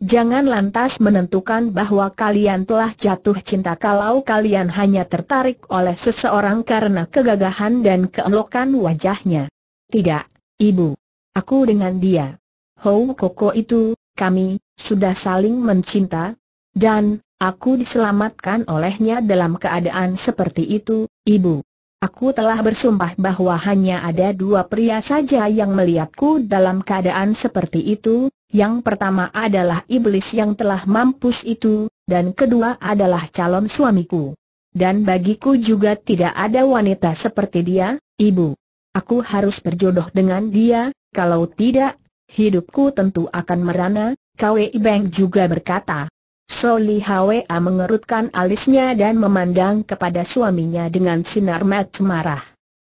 Jangan lantas menentukan bahwa kalian telah jatuh cinta kalau kalian hanya tertarik oleh seseorang karena kegagahan dan keelokan wajahnya. Tidak, Ibu. Aku dengan dia. Hou Koko itu, kami, sudah saling mencinta. Dan, Aku diselamatkan olehnya dalam keadaan seperti itu, Ibu. Aku telah bersumpah bahwa hanya ada dua pria saja yang melihatku dalam keadaan seperti itu, yang pertama adalah iblis yang telah mampus itu, dan kedua adalah calon suamiku. Dan bagiku juga tidak ada wanita seperti dia, ibu. Aku harus berjodoh dengan dia, kalau tidak, hidupku tentu akan merana, Kwei Beng juga berkata. Soli Hwa mengerutkan alisnya dan memandang kepada suaminya dengan sinar mata marah.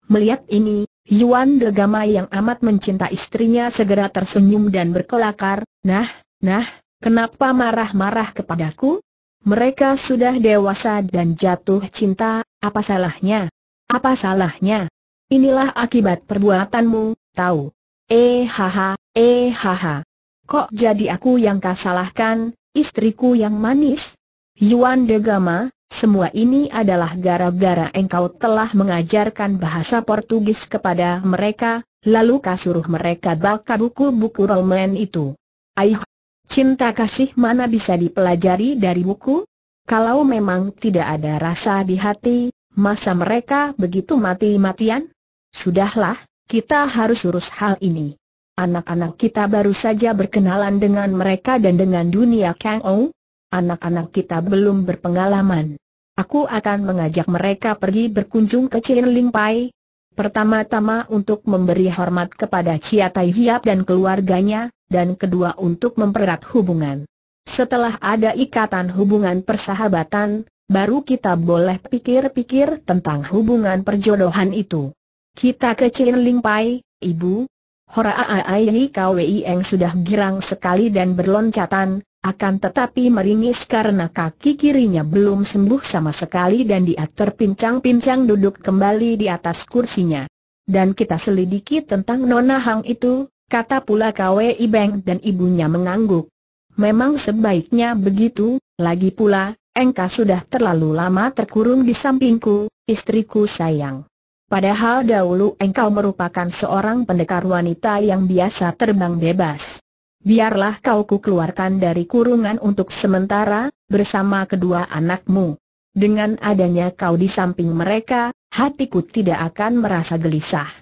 Melihat ini, Yuan Degama yang amat mencinta istrinya segera tersenyum dan berkelakar, Nah, nah, kenapa marah-marah kepadaku? Mereka sudah dewasa dan jatuh cinta, apa salahnya? Apa salahnya? Inilah akibat perbuatanmu, tahu? Eh haha, eh haha. Kok jadi aku yang salahkan, istriku yang manis? Yuan Degama, semua ini adalah gara-gara engkau telah mengajarkan bahasa Portugis kepada mereka, lalu kasuruh mereka baca buku-buku Roman itu. Aih, cinta kasih mana bisa dipelajari dari buku? Kalau memang tidak ada rasa di hati, masa mereka begitu mati-matian? Sudahlah, kita harus urus hal ini. Anak-anak kita baru saja berkenalan dengan mereka dan dengan dunia Kang Ou. Anak-anak kita belum berpengalaman. Aku akan mengajak mereka pergi berkunjung ke Ling Pai. Pertama-tama untuk memberi hormat kepada Chia Tai Hiap dan keluarganya, dan kedua untuk mempererat hubungan. Setelah ada ikatan hubungan persahabatan, baru kita boleh pikir-pikir tentang hubungan perjodohan itu. Kita ke Ling Pai, Ibu, Hora Horaaai Kwei Eng sudah girang sekali dan berloncatan, akan tetapi meringis karena kaki kirinya belum sembuh sama sekali dan dia terpincang-pincang duduk kembali di atas kursinya. Dan kita selidiki tentang Nona Hang itu, kata pula Kwei Beng dan ibunya mengangguk. Memang sebaiknya begitu, lagi pula, Engka sudah terlalu lama terkurung di sampingku, istriku sayang. Padahal dahulu engkau merupakan seorang pendekar wanita yang biasa terbang bebas. Biarlah kau ku keluarkan dari kurungan untuk sementara, bersama kedua anakmu. Dengan adanya kau di samping mereka, hatiku tidak akan merasa gelisah.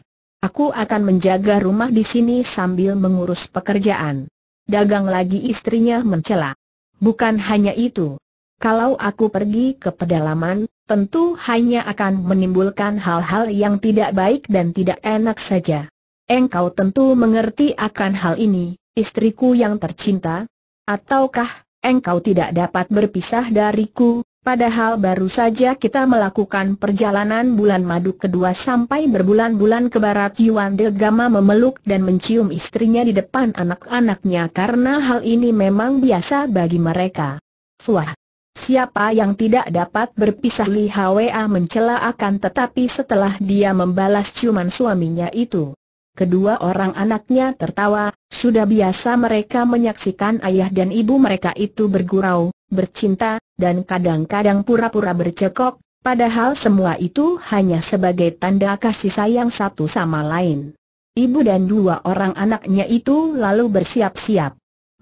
Aku akan menjaga rumah di sini sambil mengurus pekerjaan. Dagang lagi istrinya mencela. Bukan hanya itu. Kalau aku pergi ke pedalaman, tentu hanya akan menimbulkan hal-hal yang tidak baik dan tidak enak saja. Engkau tentu mengerti akan hal ini, istriku yang tercinta? Ataukah, engkau tidak dapat berpisah dariku, padahal baru saja kita melakukan perjalanan bulan madu kedua sampai berbulan-bulan ke barat Yuan Gama memeluk dan mencium istrinya di depan anak-anaknya karena hal ini memang biasa bagi mereka. Fuah! Siapa yang tidak dapat berpisah Li Hwa mencela akan tetapi setelah dia membalas ciuman suaminya itu. Kedua orang anaknya tertawa, sudah biasa mereka menyaksikan ayah dan ibu mereka itu bergurau, bercinta, dan kadang-kadang pura-pura bercekok, padahal semua itu hanya sebagai tanda kasih sayang satu sama lain. Ibu dan dua orang anaknya itu lalu bersiap-siap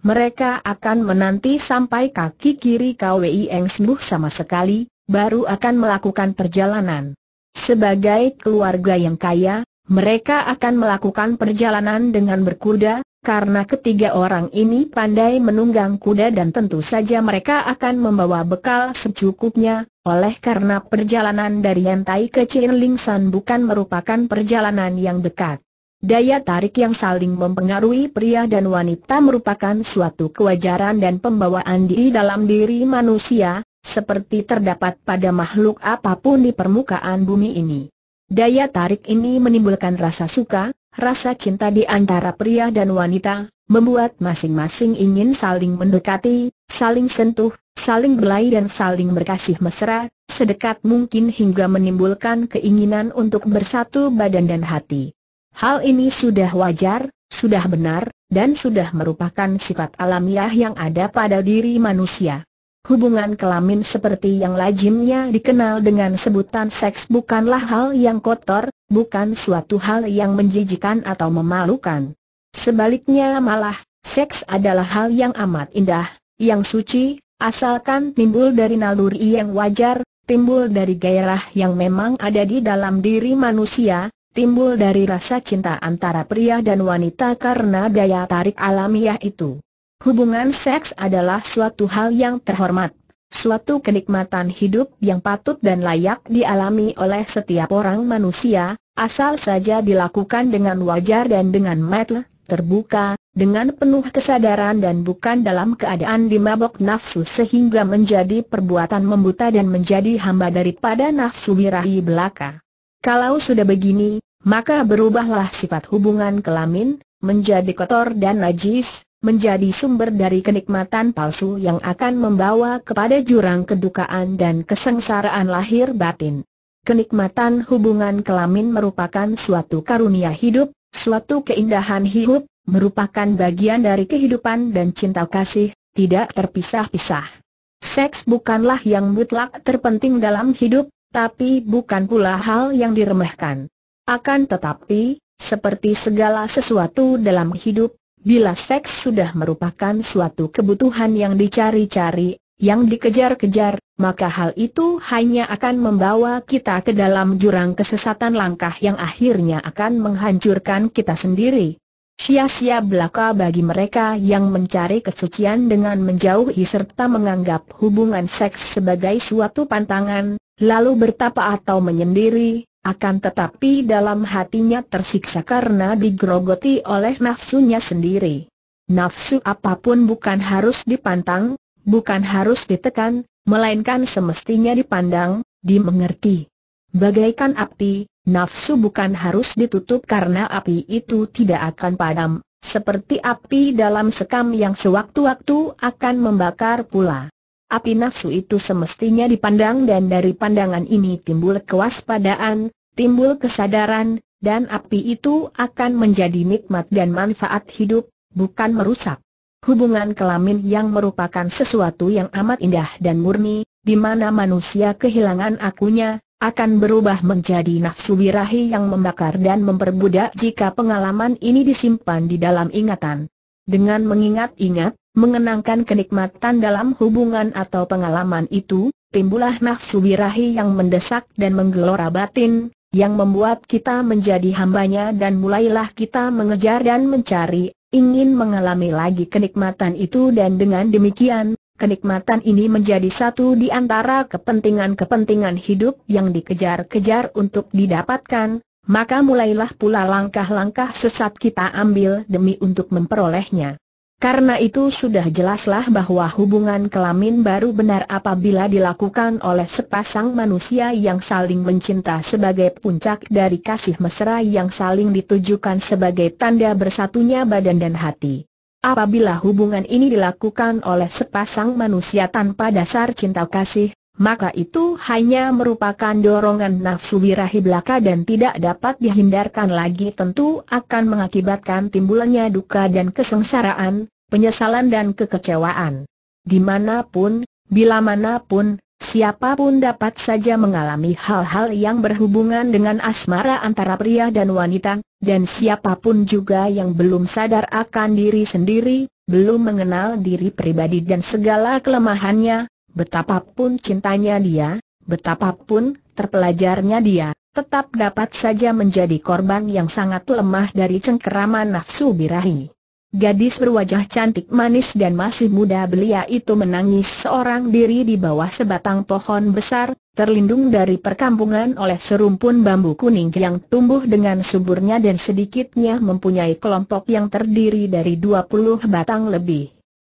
mereka akan menanti sampai kaki kiri KWI Eng sembuh sama sekali, baru akan melakukan perjalanan. Sebagai keluarga yang kaya, mereka akan melakukan perjalanan dengan berkuda, karena ketiga orang ini pandai menunggang kuda dan tentu saja mereka akan membawa bekal secukupnya, oleh karena perjalanan dari Yantai ke Chin Ling San bukan merupakan perjalanan yang dekat. Daya tarik yang saling mempengaruhi pria dan wanita merupakan suatu kewajaran dan pembawaan di dalam diri manusia, seperti terdapat pada makhluk apapun di permukaan bumi ini. Daya tarik ini menimbulkan rasa suka, rasa cinta di antara pria dan wanita, membuat masing-masing ingin saling mendekati, saling sentuh, saling belai dan saling berkasih mesra, sedekat mungkin hingga menimbulkan keinginan untuk bersatu badan dan hati. Hal ini sudah wajar, sudah benar, dan sudah merupakan sifat alamiah yang ada pada diri manusia. Hubungan kelamin seperti yang lazimnya dikenal dengan sebutan seks bukanlah hal yang kotor, bukan suatu hal yang menjijikan atau memalukan. Sebaliknya malah, seks adalah hal yang amat indah, yang suci, asalkan timbul dari naluri yang wajar, timbul dari gairah yang memang ada di dalam diri manusia, timbul dari rasa cinta antara pria dan wanita karena daya tarik alamiah itu. Hubungan seks adalah suatu hal yang terhormat, suatu kenikmatan hidup yang patut dan layak dialami oleh setiap orang manusia, asal saja dilakukan dengan wajar dan dengan mata terbuka, dengan penuh kesadaran dan bukan dalam keadaan dimabok nafsu sehingga menjadi perbuatan membuta dan menjadi hamba daripada nafsu birahi belaka. Kalau sudah begini, maka berubahlah sifat hubungan kelamin, menjadi kotor dan najis, menjadi sumber dari kenikmatan palsu yang akan membawa kepada jurang kedukaan dan kesengsaraan lahir batin. Kenikmatan hubungan kelamin merupakan suatu karunia hidup, suatu keindahan hidup, merupakan bagian dari kehidupan dan cinta kasih, tidak terpisah-pisah. Seks bukanlah yang mutlak terpenting dalam hidup, tapi bukan pula hal yang diremehkan. Akan tetapi, seperti segala sesuatu dalam hidup, bila seks sudah merupakan suatu kebutuhan yang dicari-cari, yang dikejar-kejar, maka hal itu hanya akan membawa kita ke dalam jurang kesesatan langkah yang akhirnya akan menghancurkan kita sendiri. Sia-sia belaka bagi mereka yang mencari kesucian dengan menjauhi serta menganggap hubungan seks sebagai suatu pantangan, lalu bertapa atau menyendiri, akan tetapi dalam hatinya tersiksa karena digrogoti oleh nafsunya sendiri. Nafsu apapun bukan harus dipantang, bukan harus ditekan, melainkan semestinya dipandang, dimengerti. Bagaikan api, nafsu bukan harus ditutup karena api itu tidak akan padam, seperti api dalam sekam yang sewaktu-waktu akan membakar pula api nafsu itu semestinya dipandang dan dari pandangan ini timbul kewaspadaan, timbul kesadaran, dan api itu akan menjadi nikmat dan manfaat hidup, bukan merusak. Hubungan kelamin yang merupakan sesuatu yang amat indah dan murni, di mana manusia kehilangan akunya, akan berubah menjadi nafsu birahi yang membakar dan memperbudak jika pengalaman ini disimpan di dalam ingatan. Dengan mengingat-ingat, Mengenangkan kenikmatan dalam hubungan atau pengalaman itu, timbulah nafsu birahi yang mendesak dan menggelora batin, yang membuat kita menjadi hambanya dan mulailah kita mengejar dan mencari, ingin mengalami lagi kenikmatan itu dan dengan demikian, kenikmatan ini menjadi satu di antara kepentingan-kepentingan hidup yang dikejar-kejar untuk didapatkan, maka mulailah pula langkah-langkah sesat kita ambil demi untuk memperolehnya karena itu sudah jelaslah bahwa hubungan kelamin baru benar apabila dilakukan oleh sepasang manusia yang saling mencinta sebagai puncak dari kasih mesra yang saling ditujukan sebagai tanda bersatunya badan dan hati. Apabila hubungan ini dilakukan oleh sepasang manusia tanpa dasar cinta kasih, maka itu hanya merupakan dorongan nafsu birahi belaka dan tidak dapat dihindarkan lagi tentu akan mengakibatkan timbulannya duka dan kesengsaraan, penyesalan dan kekecewaan. Dimanapun, bila manapun, siapapun dapat saja mengalami hal-hal yang berhubungan dengan asmara antara pria dan wanita, dan siapapun juga yang belum sadar akan diri sendiri, belum mengenal diri pribadi dan segala kelemahannya, Betapapun cintanya dia, betapapun terpelajarnya dia, tetap dapat saja menjadi korban yang sangat lemah dari cengkeraman nafsu birahi. Gadis berwajah cantik manis dan masih muda belia itu menangis seorang diri di bawah sebatang pohon besar, terlindung dari perkampungan oleh serumpun bambu kuning yang tumbuh dengan suburnya dan sedikitnya mempunyai kelompok yang terdiri dari 20 batang lebih.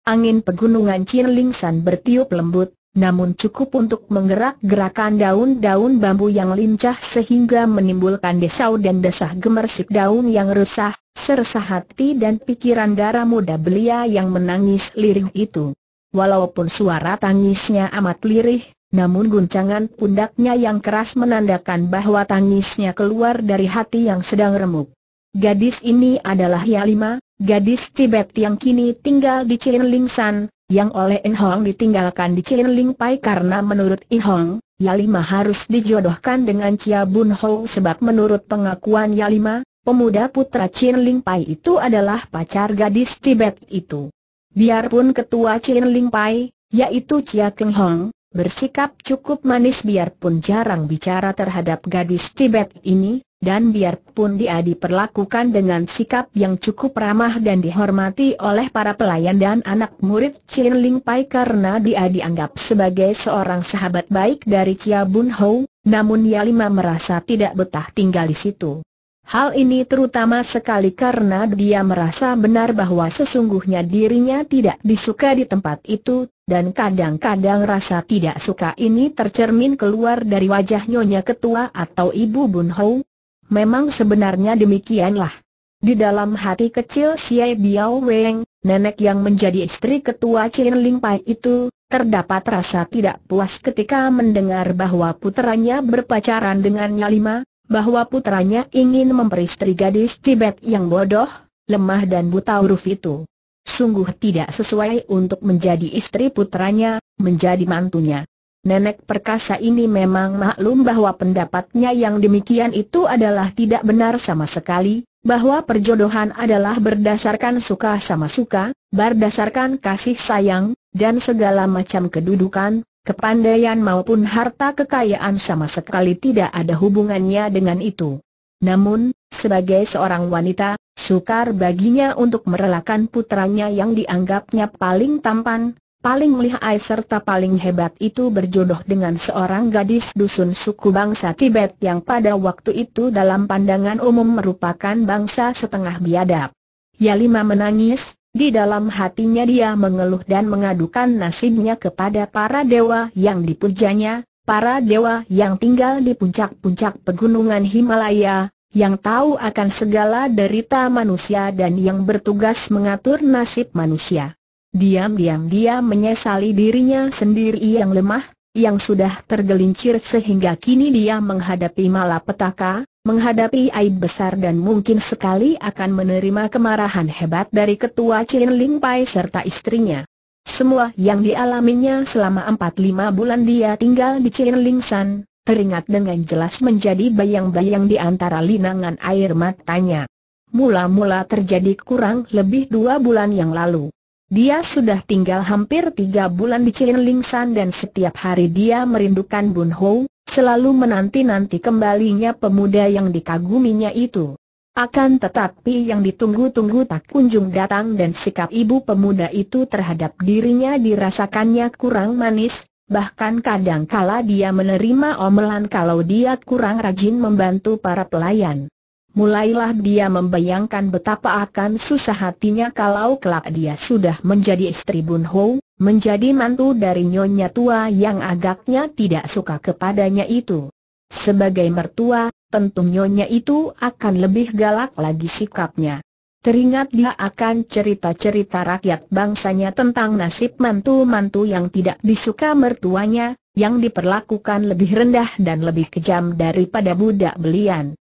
Angin pegunungan Chinlingsan bertiup lembut, namun cukup untuk menggerak-gerakan daun-daun bambu yang lincah sehingga menimbulkan desau dan desah gemersik daun yang resah, sersa hati dan pikiran darah muda belia yang menangis lirih itu. Walaupun suara tangisnya amat lirih, namun guncangan pundaknya yang keras menandakan bahwa tangisnya keluar dari hati yang sedang remuk. Gadis ini adalah Yalima, Gadis Tibet yang kini tinggal di Ling San, yang oleh In Hong ditinggalkan di Ling Pai karena menurut In Hong, Yalima harus dijodohkan dengan Chia Bun Ho sebab menurut pengakuan Yalima, pemuda putra Ling Pai itu adalah pacar gadis Tibet itu. Biarpun ketua Ling Pai, yaitu Chia Keng Hong, bersikap cukup manis biarpun jarang bicara terhadap gadis Tibet ini, dan biarpun dia diperlakukan dengan sikap yang cukup ramah dan dihormati oleh para pelayan dan anak murid Chin Ling Pai karena dia dianggap sebagai seorang sahabat baik dari Chia Bun Ho, namun Yalima merasa tidak betah tinggal di situ. Hal ini terutama sekali karena dia merasa benar bahwa sesungguhnya dirinya tidak disuka di tempat itu, dan kadang-kadang rasa tidak suka ini tercermin keluar dari wajah Nyonya Ketua atau Ibu Bun Hou, Memang sebenarnya demikianlah. Di dalam hati kecil Xie Biao Weng, nenek yang menjadi istri ketua Chen Ling Pai itu, terdapat rasa tidak puas ketika mendengar bahwa putranya berpacaran dengan Nyalima, bahwa putranya ingin memperistri gadis Tibet yang bodoh, lemah dan buta huruf itu. Sungguh tidak sesuai untuk menjadi istri putranya, menjadi mantunya. Nenek perkasa ini memang maklum bahwa pendapatnya yang demikian itu adalah tidak benar sama sekali, bahwa perjodohan adalah berdasarkan suka sama suka, berdasarkan kasih sayang, dan segala macam kedudukan, kepandaian maupun harta kekayaan sama sekali tidak ada hubungannya dengan itu. Namun, sebagai seorang wanita, sukar baginya untuk merelakan putranya yang dianggapnya paling tampan, paling lihai serta paling hebat itu berjodoh dengan seorang gadis dusun suku bangsa Tibet yang pada waktu itu dalam pandangan umum merupakan bangsa setengah biadab. Yalima menangis, di dalam hatinya dia mengeluh dan mengadukan nasibnya kepada para dewa yang dipujanya, para dewa yang tinggal di puncak-puncak pegunungan Himalaya, yang tahu akan segala derita manusia dan yang bertugas mengatur nasib manusia. Diam-diam dia menyesali dirinya sendiri yang lemah, yang sudah tergelincir sehingga kini dia menghadapi malapetaka, menghadapi aib besar dan mungkin sekali akan menerima kemarahan hebat dari ketua Chin Ling Pai serta istrinya. Semua yang dialaminya selama 4-5 bulan dia tinggal di Chin Ling San, teringat dengan jelas menjadi bayang-bayang di antara linangan air matanya. Mula-mula terjadi kurang lebih dua bulan yang lalu. Dia sudah tinggal hampir tiga bulan di Cilin san dan setiap hari dia merindukan Bun Ho, selalu menanti-nanti kembalinya pemuda yang dikaguminya itu. Akan tetapi yang ditunggu-tunggu tak kunjung datang dan sikap ibu pemuda itu terhadap dirinya dirasakannya kurang manis, bahkan kadangkala dia menerima omelan kalau dia kurang rajin membantu para pelayan. Mulailah dia membayangkan betapa akan susah hatinya kalau kelak dia sudah menjadi istri Bun Ho, menjadi mantu dari nyonya tua yang agaknya tidak suka kepadanya itu. Sebagai mertua, tentu nyonya itu akan lebih galak lagi sikapnya. Teringat dia akan cerita-cerita rakyat bangsanya tentang nasib mantu-mantu yang tidak disuka mertuanya, yang diperlakukan lebih rendah dan lebih kejam daripada budak belian.